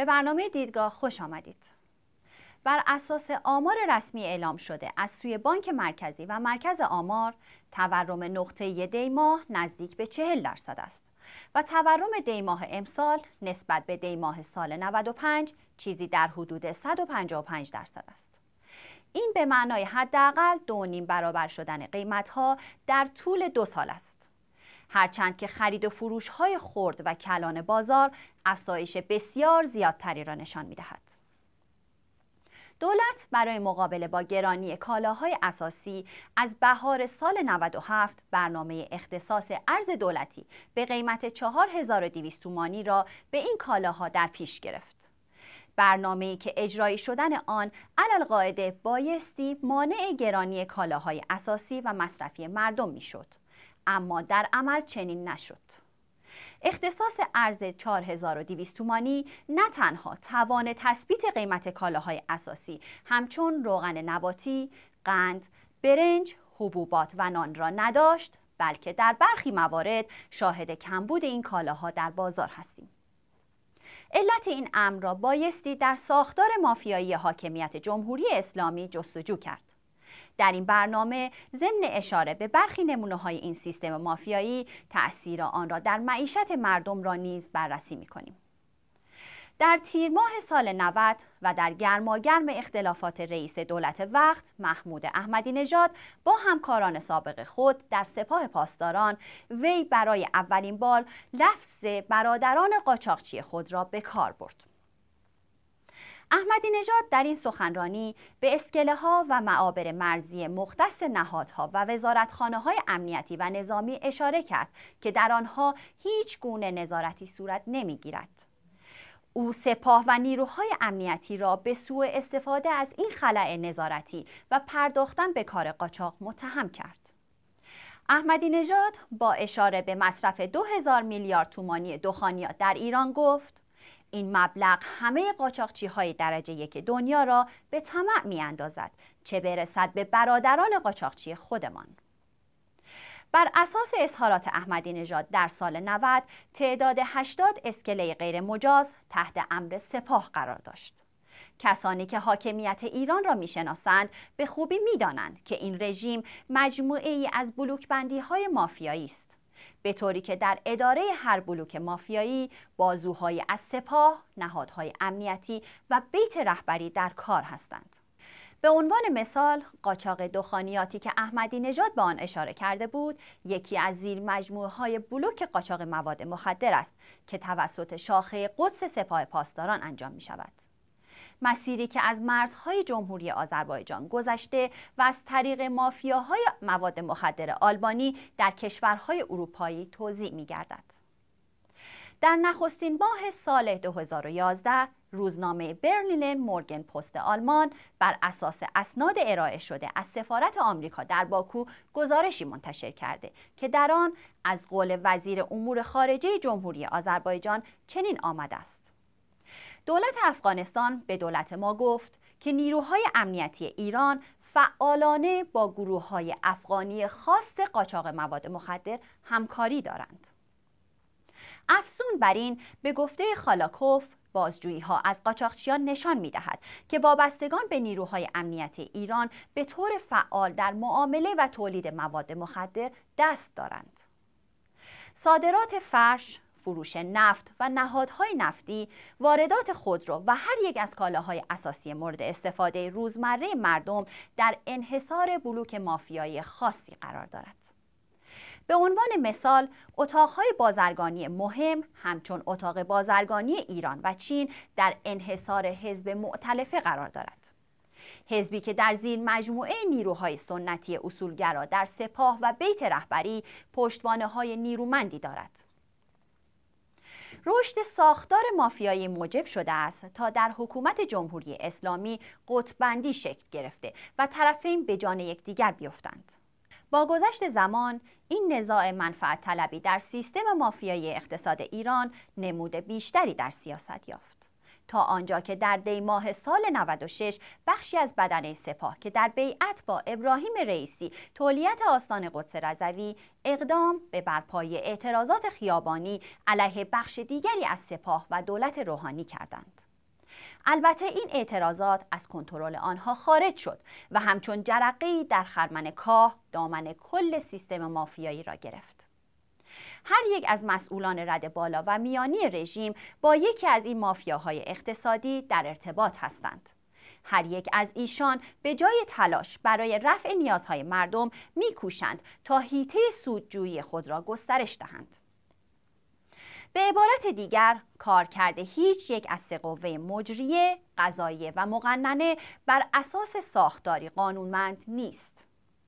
به برنامه دیدگاه خوش آمدید. بر اساس آمار رسمی اعلام شده از سوی بانک مرکزی و مرکز آمار تورم نقطه دی ماه نزدیک به 40 درصد است و تورم دی ماه امسال نسبت به دی ماه سال 95 چیزی در حدود 155 درصد است. این به معنای حداقل دو نیم برابر شدن قیمت ها در طول دو سال است. هرچند که خرید و فروش های خرد و کلان بازار افزایش بسیار زیادتری را نشان می دهد. دولت برای مقابله با گرانی کالاهای اساسی از بهار سال 97 برنامه اختصاص ارز دولتی به قیمت 4200 تومانی را به این کالاها در پیش گرفت. ای که اجرایی شدن آن قاعده بایستی مانع گرانی کالاهای اساسی و مصرفی مردم میشد. اما در عمل چنین نشد اختصاص ارز 4200 تومانی نه تنها توان تثبیت قیمت کالاهای اساسی همچون روغن نباتی، قند، برنج، حبوبات و نان را نداشت بلکه در برخی موارد شاهد کمبود این کالاها در بازار هستیم. علت این امر را بایستی در ساختار مافیایی حاکمیت جمهوری اسلامی جستجو کرد. در این برنامه ضمن اشاره به برخی نمونه های این سیستم مافیایی تأثیر آن را در معیشت مردم را نیز بررسی می کنیم. در تیر ماه سال 90 و در گرماگرم اختلافات رئیس دولت وقت محمود احمدی نژاد با همکاران سابق خود در سپاه پاسداران وی برای اولین بار لفظ برادران قاچاقچی خود را به کار برد. احمدی نژاد در این سخنرانی به اسکله ها و معابر مرزی مختص نهادها و وزارتخانه های امنیتی و نظامی اشاره کرد که در آنها هیچ گونه نظارتی صورت نمیگیرد. او سپاه و نیروهای امنیتی را به سوء استفاده از این خلع نظارتی و پرداختن به کار قاچاق متهم کرد. احمدی نژاد با اشاره به مصرف 2000 میلیارد تومانی دخانیات در ایران گفت این مبلغ همه قاچاقچی های درجه یک دنیا را به طمع می اندازد چه برسد به برادران قاچاقچی خودمان بر اساس اظهارات احمدی نژاد در سال 90 تعداد 80 اسکله غیر مجاز تحت امر سپاه قرار داشت کسانی که حاکمیت ایران را میشناسند به خوبی میدانند که این رژیم مجموعه ای از بندی های مافیایی است به طوری که در اداره هر بلوک مافیایی بازوهای از سپاه، نهادهای امنیتی و بیت رهبری در کار هستند. به عنوان مثال قاچاق دخانیاتی که احمدی نژاد به آن اشاره کرده بود یکی از زیر مجموعه های بلوک قاچاق مواد مخدر است که توسط شاخه قدس سپاه پاسداران انجام می شود. مسیری که از مرزهای جمهوری آذربایجان گذشته و از طریق مافیاهای مواد مخدر آلبانی در کشورهای اروپایی توضیح می در نخستین ماه سال 2011 روزنامه برلین مورگن پست آلمان بر اساس اسناد ارائه شده از سفارت آمریکا در باکو گزارشی منتشر کرده که در آن از قول وزیر امور خارجه جمهوری آذربایجان چنین آمده است دولت افغانستان به دولت ما گفت که نیروهای امنیتی ایران فعالانه با گروه های افغانی خاص قاچاق مواد مخدر همکاری دارند. افزون بر این به گفته خالاکوف بازجویی ها از قاچاقچیان نشان می دهد که وابستگان به نیروهای امنیتی ایران به طور فعال در معامله و تولید مواد مخدر دست دارند. صادرات فرش، فروش نفت و نهادهای نفتی واردات خودرو و هر یک از کالاهای اساسی مورد استفاده روزمره مردم در انحصار بلوک مافیایی خاصی قرار دارد. به عنوان مثال اتاقهای بازرگانی مهم همچون اتاق بازرگانی ایران و چین در انحصار حزب معتلفه قرار دارد. حزبی که در زیر مجموعه نیروهای سنتی اصولگرا در سپاه و بیت رهبری پشتوانه های نیرومندی دارد. رشد ساختار مافیایی موجب شده است تا در حکومت جمهوری اسلامی قطبندی شکل گرفته و طرفین به جان یکدیگر بیفتند با گذشت زمان این نزاع منفعت طلبی در سیستم مافیایی اقتصاد ایران نمود بیشتری در سیاست یافت تا آنجا که در دی ماه سال 96 بخشی از بدن سپاه که در بیعت با ابراهیم رئیسی تولیت آستان قدس رضوی اقدام به برپای اعتراضات خیابانی علیه بخش دیگری از سپاه و دولت روحانی کردند. البته این اعتراضات از کنترل آنها خارج شد و همچون جرقی در خرمن کاه دامن کل سیستم مافیایی را گرفت. هر یک از مسئولان رد بالا و میانی رژیم با یکی از این مافیاهای اقتصادی در ارتباط هستند. هر یک از ایشان به جای تلاش برای رفع نیازهای مردم میکوشند تا هیته سودجویی خود را گسترش دهند. به عبارت دیگر کرده هیچ یک از سه قوه مجریه، قضایه و مقننه بر اساس ساختاری قانونمند نیست.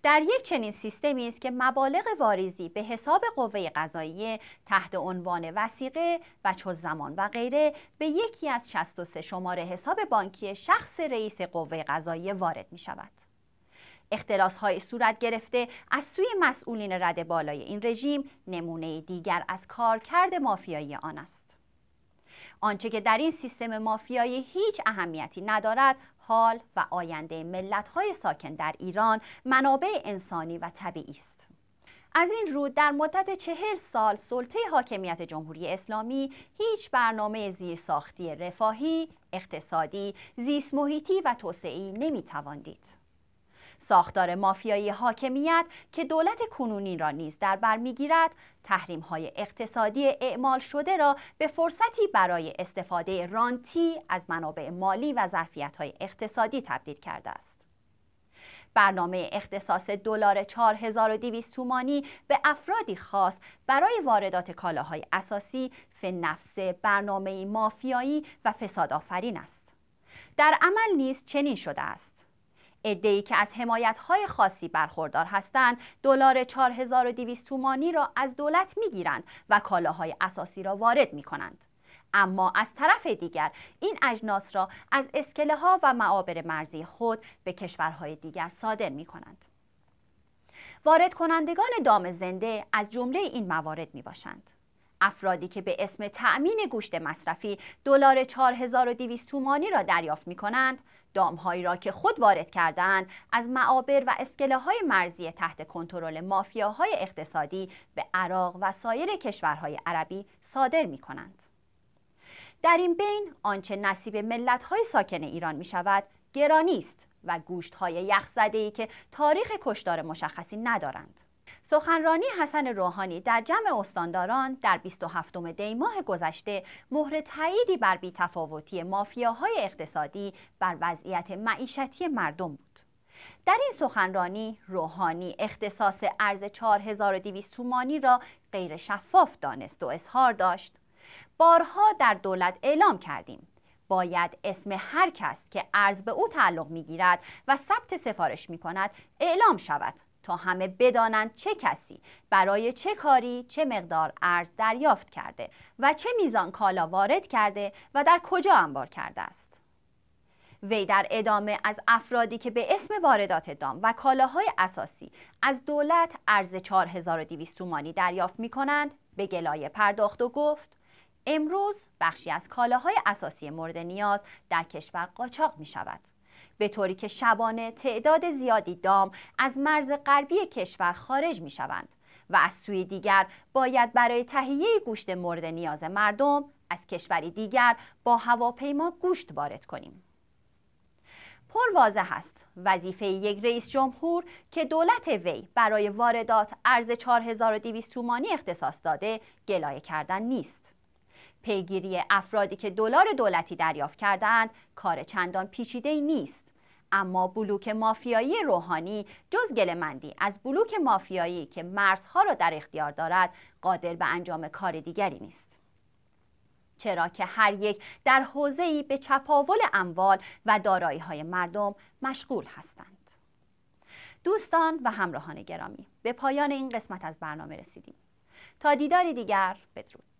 در یک چنین سیستمی است که مبالغ واریزی به حساب قوه قضایی تحت عنوان وسیقه و چوز زمان و غیره به یکی از 63 شماره حساب بانکی شخص رئیس قوه قضایی وارد می شود. اختلاس های صورت گرفته از سوی مسئولین رد بالای این رژیم نمونه دیگر از کارکرد مافیایی آن است. آنچه که در این سیستم مافیایی هیچ اهمیتی ندارد حال و آینده ملت‌های ساکن در ایران منابع انسانی و طبیعی است. از این رو در مدت چهل سال سلطه حاکمیت جمهوری اسلامی هیچ برنامه زیرساختی رفاهی، اقتصادی، زیست محیطی و توسعی نمیتواندید. ساختار مافیایی حاکمیت که دولت کنونی را نیز در بر میگیرد تحریم های اقتصادی اعمال شده را به فرصتی برای استفاده رانتی از منابع مالی و ظرفیت های اقتصادی تبدیل کرده است برنامه اختصاص دلار 4200 تومانی به افرادی خاص برای واردات کالاهای اساسی نفس، برنامه مافیایی و فسادآفرین است در عمل نیز چنین شده است عده‌ای که از حمایت‌های خاصی برخوردار هستند دلار 4200 تومانی را از دولت گیرند و کالاهای اساسی را وارد می‌کنند. اما از طرف دیگر این اجناس را از اسکله ها و معابر مرزی خود به کشورهای دیگر صادر می کنند. وارد کنندگان دام زنده از جمله این موارد می باشند. افرادی که به اسم تأمین گوشت مصرفی دلار 4200 تومانی را دریافت می کنند دامهایی را که خود وارد کردند از معابر و اسکله های مرزی تحت کنترل مافیاهای اقتصادی به عراق و سایر کشورهای عربی صادر می کنند. در این بین آنچه نصیب ملت های ساکن ایران می شود گرانی است و گوشت های یخ زده ای که تاریخ کشدار مشخصی ندارند. سخنرانی حسن روحانی در جمع استانداران در 27 دی ماه گذشته مهر تاییدی بر بیتفاوتی مافیاهای اقتصادی بر وضعیت معیشتی مردم بود. در این سخنرانی روحانی اختصاص ارز 4200 تومانی را غیر شفاف دانست و اظهار داشت. بارها در دولت اعلام کردیم باید اسم هر کس که ارز به او تعلق می گیرد و ثبت سفارش می کند اعلام شود تا همه بدانند چه کسی برای چه کاری چه مقدار ارز دریافت کرده و چه میزان کالا وارد کرده و در کجا انبار کرده است وی در ادامه از افرادی که به اسم واردات دام و کالاهای اساسی از دولت ارز 4200 تومانی دریافت می کنند به گلایه پرداخت و گفت امروز بخشی از کالاهای اساسی مورد نیاز در کشور قاچاق می شود. به طوری که شبانه تعداد زیادی دام از مرز غربی کشور خارج می شوند و از سوی دیگر باید برای تهیه گوشت مورد نیاز مردم از کشوری دیگر با هواپیما گوشت وارد کنیم. پر واضح است وظیفه یک رئیس جمهور که دولت وی برای واردات ارز 4200 تومانی اختصاص داده گلایه کردن نیست. پیگیری افرادی که دلار دولتی دریافت کردند کار چندان ای نیست. اما بلوک مافیایی روحانی جز گلمندی از بلوک مافیایی که مرزها را در اختیار دارد قادر به انجام کار دیگری نیست چرا که هر یک در ای به چپاول اموال و های مردم مشغول هستند دوستان و همراهان گرامی به پایان این قسمت از برنامه رسیدیم تا دیداری دیگر بدرود